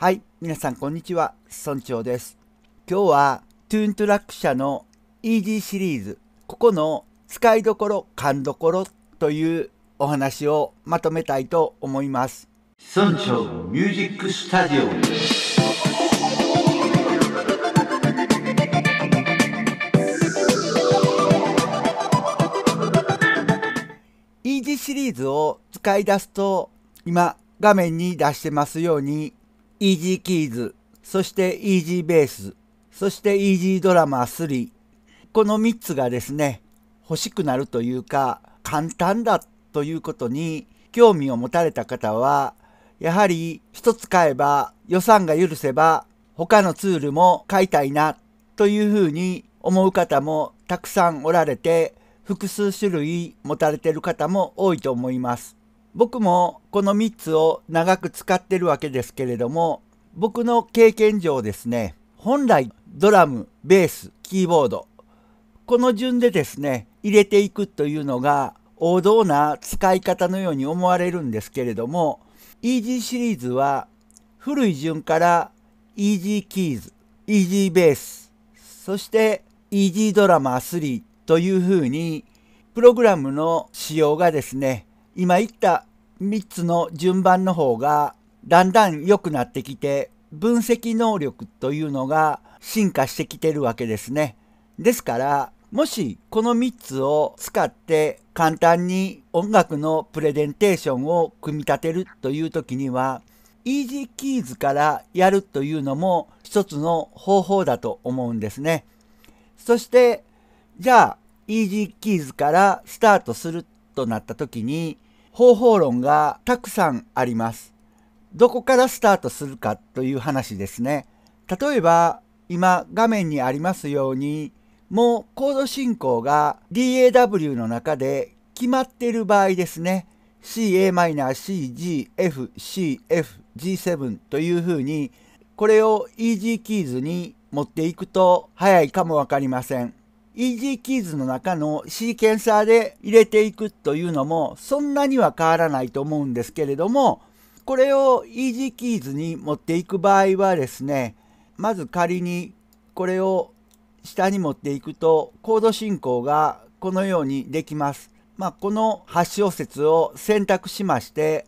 はい、皆さんこんにちは、村長です。今日は、トゥーントラック社の EG シリーズ、ここの使いどころ、勘どころというお話をまとめたいと思います。村長ミュージックスタジオ。シリーズを使い出すと今画面に出してますようにイージーキーズ、そしてイージーベース、そしてイージードラマ3。この3つがですね、欲しくなるというか、簡単だということに興味を持たれた方は、やはり1つ買えば予算が許せば他のツールも買いたいなというふうに思う方もたくさんおられて、複数種類持たれてる方も多いと思います。僕もこの3つを長く使ってるわけですけれども僕の経験上ですね本来ドラムベースキーボードこの順でですね入れていくというのが王道な使い方のように思われるんですけれども EG シリーズは古い順から EG キーズ EG ベースそして EG ドラマ3というふうにプログラムの仕様がですね今言った3つの順番の方がだんだん良くなってきて分析能力というのが進化してきてるわけですね。ですからもしこの3つを使って簡単に音楽のプレゼンテーションを組み立てるという時にはイージーキーズからやるというのも一つの方法だと思うんですね。そしてじゃあイージーキーズからスタートするとなった時に方法論がたくさんあります。どこからスタートするかという話ですね。例えば今画面にありますようにもうコード進行が DAW の中で決まっている場合ですね CAmCGFCFG7 というふうにこれを EG キーズに持っていくと早いかもわかりません。EG キーズの中のシーケンサーで入れていくというのもそんなには変わらないと思うんですけれどもこれを EG キーズに持っていく場合はですねまず仮にこれを下に持っていくとコード進行がこのようにできます。まあ、この8小節を選択しまして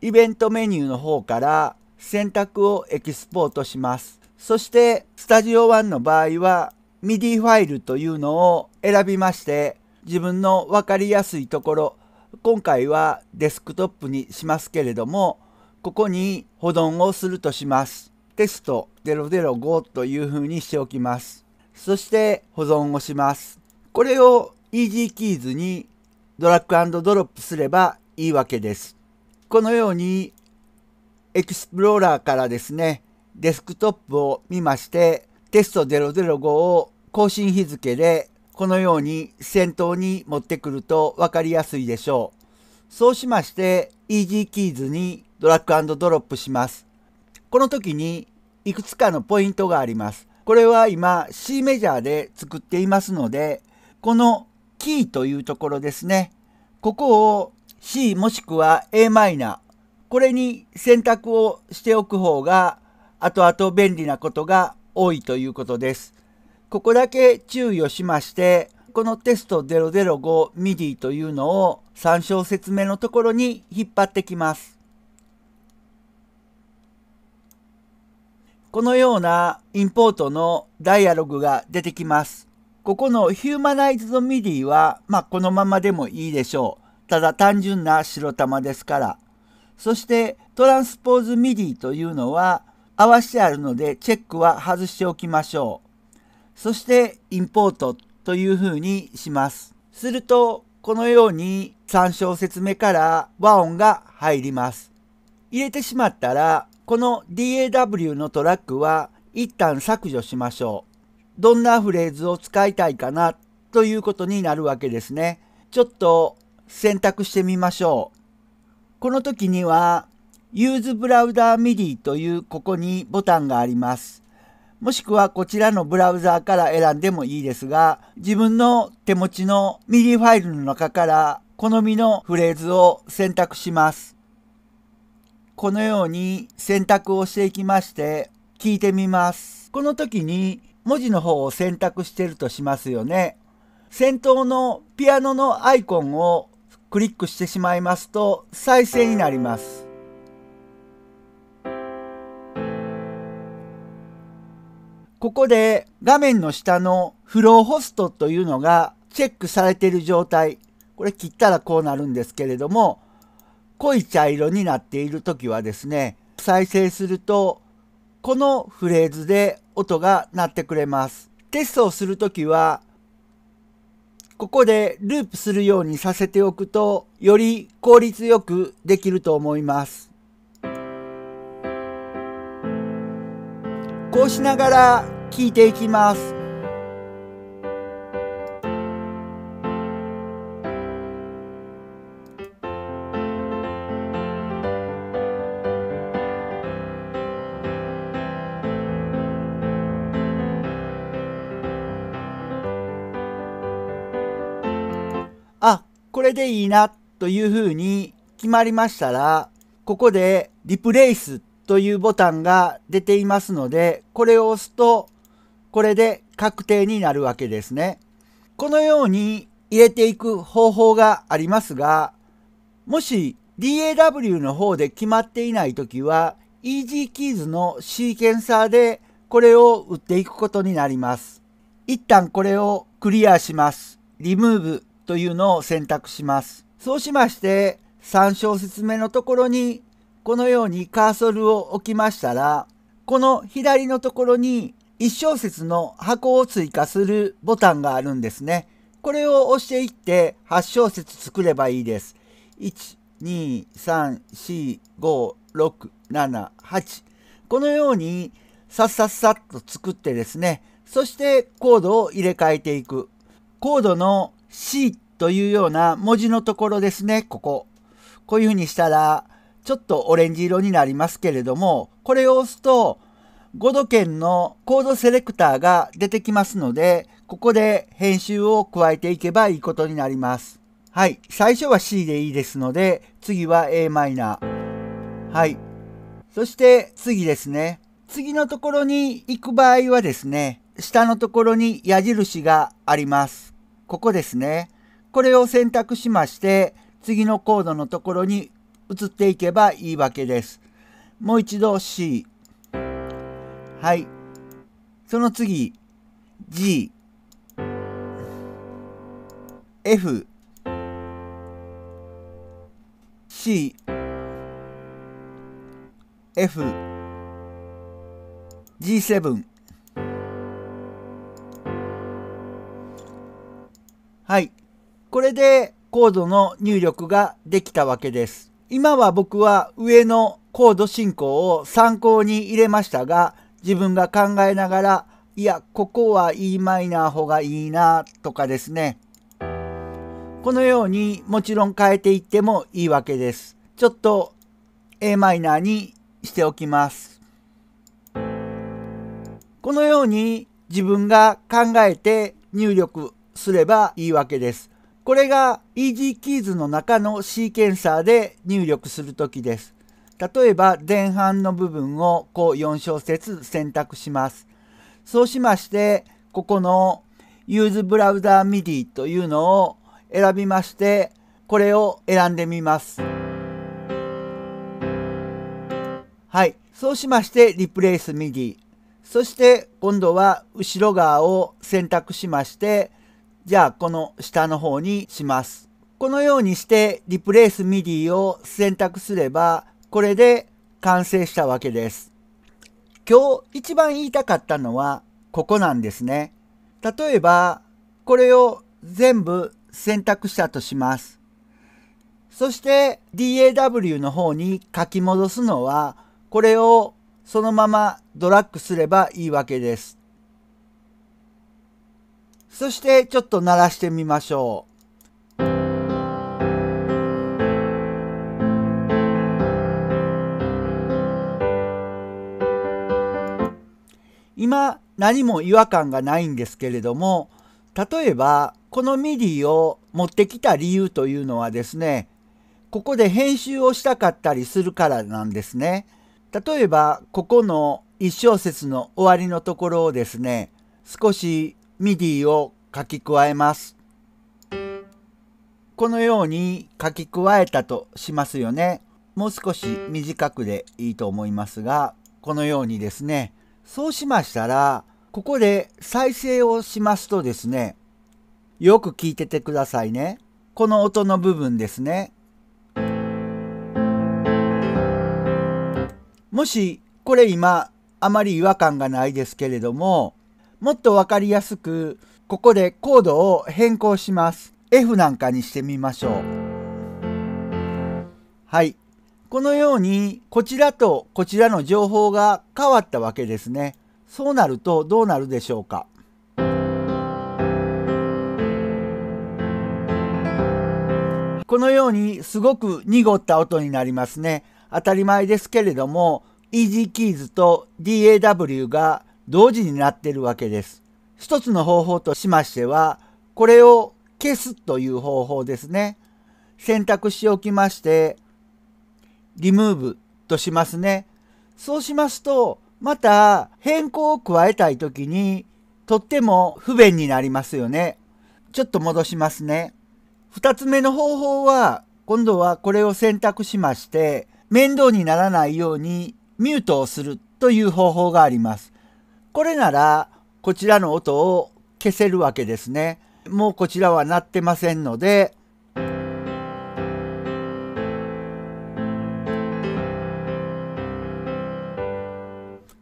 イベントメニューの方から選択をエキスポートします。そしてスタジオ1の場合は MIDI ファイルというのを選びまして自分の分かりやすいところ今回はデスクトップにしますけれどもここに保存をするとしますテスト005というふうにしておきますそして保存をしますこれを EasyKeys にドラッグドロップすればいいわけですこのようにエクスプローラーからですねデスクトップを見ましてテスト005を更新日付でこのように先頭に持ってくると分かりやすいでしょう。そうしまして EasyKeys にドラッグドロップします。この時にいくつかのポイントがあります。これは今 C メジャーで作っていますので、このキーというところですね。ここを C もしくは a マイナーこれに選択をしておく方が後々便利なことが多いということです。ここだけ注意をしまして、このテスト 005MIDI というのを3小節目のところに引っ張ってきます。このようなインポートのダイアログが出てきます。ここのヒューマナイズドミディは、まあ、このままでもいいでしょう。ただ単純な白玉ですから。そしてトランスポーズミディというのは合わしてあるのでチェックは外しておきましょう。そしてインポートというふうにします。するとこのように3小節目から和音が入ります。入れてしまったらこの DAW のトラックは一旦削除しましょう。どんなフレーズを使いたいかなということになるわけですね。ちょっと選択してみましょう。この時には Use Browser MIDI というここにボタンがあります。もしくはこちらのブラウザーから選んでもいいですが、自分の手持ちの MIDI ファイルの中から好みのフレーズを選択します。このように選択をしていきまして、聞いてみます。この時に文字の方を選択してるとしますよね。先頭のピアノのアイコンをクリックしてしまいますと再生になります。ここで画面の下のフローホストというのがチェックされている状態。これ切ったらこうなるんですけれども、濃い茶色になっている時はですね、再生すると、このフレーズで音が鳴ってくれます。テストをする時は、ここでループするようにさせておくと、より効率よくできると思います。こうしながら聞いていきます。あ、これでいいなというふうに決まりましたら、ここでリプレイスというボタンが出ていますので、これを押すと、これで確定になるわけですね。このように入れていく方法がありますが、もし DAW の方で決まっていないときは、EasyKeys のシーケンサーでこれを打っていくことになります。一旦これをクリアします。リムーブというのを選択します。そうしまして、3小節目のところにこのようにカーソルを置きましたら、この左のところに1小節の箱を追加するボタンがあるんですね。これを押していって8小節作ればいいです。1、2、3、4、5、6、7、8。このようにさっさっさっと作ってですね、そしてコードを入れ替えていく。コードの C というような文字のところですね、ここ。こういうふうにしたら、ちょっとオレンジ色になりますけれども、これを押すと、5度圏のコードセレクターが出てきますので、ここで編集を加えていけばいいことになります。はい。最初は C でいいですので、次は Am。はい。そして次ですね。次のところに行く場合はですね、下のところに矢印があります。ここですね。これを選択しまして、次のコードのところに移っていけばいいわけです。もう一度 C。はい。その次、G、F、C、F、G7。はい。これでコードの入力ができたわけです。今は僕は上のコード進行を参考に入れましたが、自分が考えながら、いや、ここは e マイナー方がいいな、とかですね。このようにもちろん変えていってもいいわけです。ちょっと a マイナーにしておきます。このように自分が考えて入力すればいいわけです。これが EasyKeys の中のシーケンサーで入力するときです。例えば前半の部分をこう4小節選択します。そうしまして、ここの Use Browser MIDI というのを選びまして、これを選んでみます。はい。そうしまして、Replace MIDI。そして、今度は後ろ側を選択しまして、じゃあこの下の方にします。このようにしてリプレイス MIDI を選択すればこれで完成したわけです。今日一番言いたかったのはここなんですね。例えばこれを全部選択したとします。そして DAW の方に書き戻すのはこれをそのままドラッグすればいいわけです。そしてちょっと鳴らしてみましょう。今何も違和感がないんですけれども例えばこのミディを持ってきた理由というのはですねここで編集をしたかったりするからなんですね。例えばここの1小節の終わりのところをですね少しミディを書き加えます。このように書き加えたとしますよね。もう少し短くでいいと思いますが、このようにですね、そうしましたら、ここで再生をしますとですね、よく聞いててくださいね。この音の部分ですね。もし、これ今、あまり違和感がないですけれども、もっとわかりやすく、ここでコードを変更します。F なんかにしてみましょう。はい。このように、こちらとこちらの情報が変わったわけですね。そうなるとどうなるでしょうか。このようにすごく濁った音になりますね。当たり前ですけれども、EasyKeys と DAW が同時になっているわけです。一つの方法としましては、これを消すという方法ですね。選択しておきまして、リムーブとしますね。そうしますと、また変更を加えたい時にとっても不便になりますよね。ちょっと戻しますね。二つ目の方法は、今度はこれを選択しまして、面倒にならないようにミュートをするという方法があります。これならこちらの音を消せるわけですね。もうこちらは鳴ってませんので、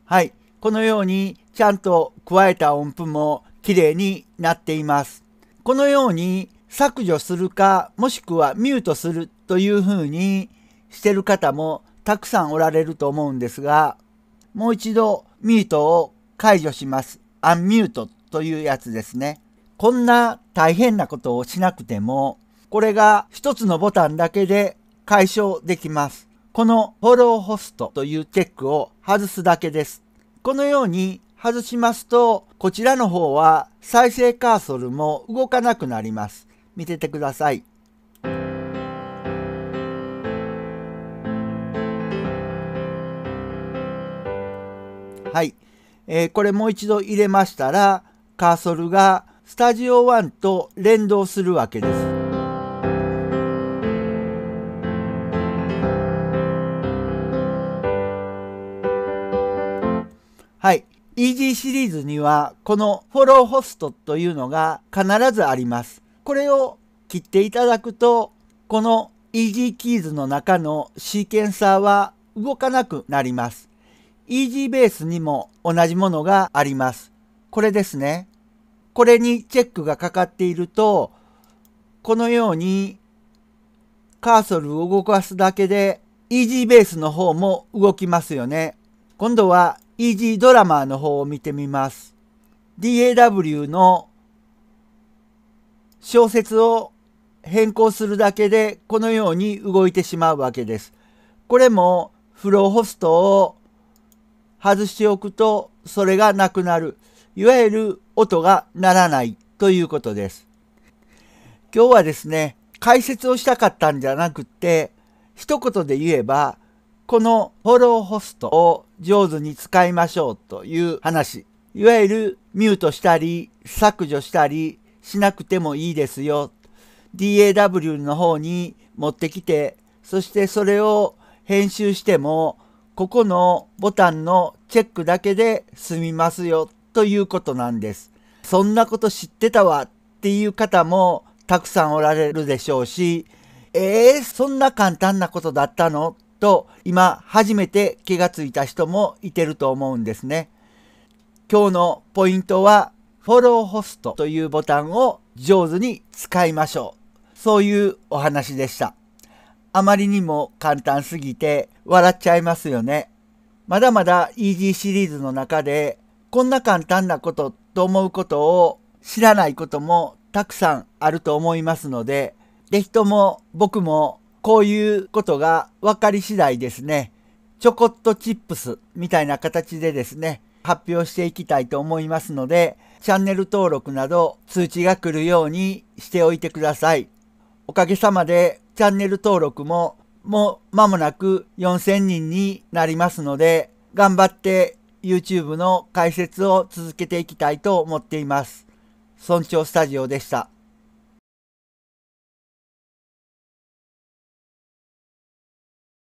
はい。このようにちゃんと加えた音符も綺麗になっています。このように削除するかもしくはミュートするというふうにしてる方もたくさんおられると思うんですがもう一度ミュートを解除します。アンミュートというやつですね。こんな大変なことをしなくても、これが一つのボタンだけで解消できます。このフォローホストというチェックを外すだけです。このように外しますと、こちらの方は再生カーソルも動かなくなります。見ててください。はい。えー、これもう一度入れましたらカーソルがスタジオ1と連動するわけです。はい。EG シリーズにはこのフォローホストというのが必ずあります。これを切っていただくとこの EG キーズの中のシーケンサーは動かなくなります。Easy ベースにも同じものがあります。これですね。これにチェックがかかっていると、このようにカーソルを動かすだけで Easy ベースの方も動きますよね。今度は Easy ドラマーの方を見てみます。DAW の小説を変更するだけでこのように動いてしまうわけです。これもフローホストを外しておくとそれがなくなる。いわゆる音がならないということです。今日はですね、解説をしたかったんじゃなくて、一言で言えば、このフォローホストを上手に使いましょうという話。いわゆるミュートしたり、削除したりしなくてもいいですよ。DAW の方に持ってきて、そしてそれを編集してもここのボタンのチェックだけで済みますよということなんです。そんなこと知ってたわっていう方もたくさんおられるでしょうし、えー、そんな簡単なことだったのと今初めて気がついた人もいてると思うんですね。今日のポイントはフォローホストというボタンを上手に使いましょう。そういうお話でした。あまりにも簡単すぎて笑っちゃいますよね。まだまだ EG シリーズの中でこんな簡単なことと思うことを知らないこともたくさんあると思いますので、ぜひとも僕もこういうことが分かり次第ですね、ちょこっとチップスみたいな形でですね、発表していきたいと思いますので、チャンネル登録など通知が来るようにしておいてください。おかげさまでチャンネル登録ももう間もなく4000人になりますので、頑張って YouTube の解説を続けていきたいと思っています。村長スタジオでした。